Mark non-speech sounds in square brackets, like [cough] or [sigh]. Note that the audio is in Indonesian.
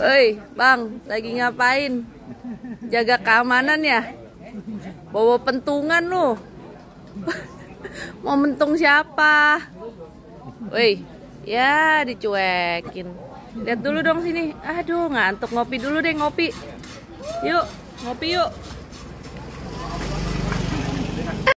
Oi, Bang, lagi ngapain? Jaga keamanan ya? Bawa pentungan lu. [laughs] Mau mentung siapa? Woi, ya dicuekin. Lihat dulu dong sini. Aduh, ngantuk ngopi dulu deh ngopi. Yuk, ngopi yuk.